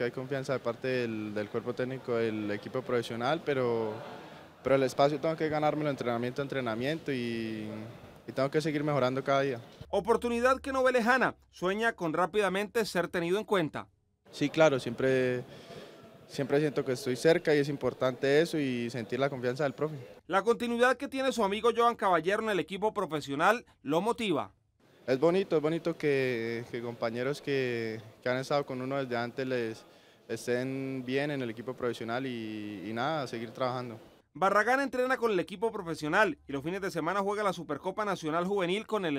Hay confianza de parte del, cuerpo técnico, del equipo profesional, pero, pero el espacio tengo que ganármelo entrenamiento entrenamiento y, tengo que seguir mejorando cada día. Oportunidad que no ve lejana, sueña con rápidamente ser tenido en cuenta. Sí, claro, siempre, siempre siento que estoy cerca y es importante eso y sentir la confianza del profe. La continuidad que tiene su amigo Joan Caballero en el equipo profesional lo motiva es bonito, es bonito que, compañeros que, han estado con uno desde antes les estén bien en el equipo profesional y, y nada, seguir trabajando. Barragán entrena con el equipo profesional y los fines de semana juega la Supercopa Nacional Juvenil con el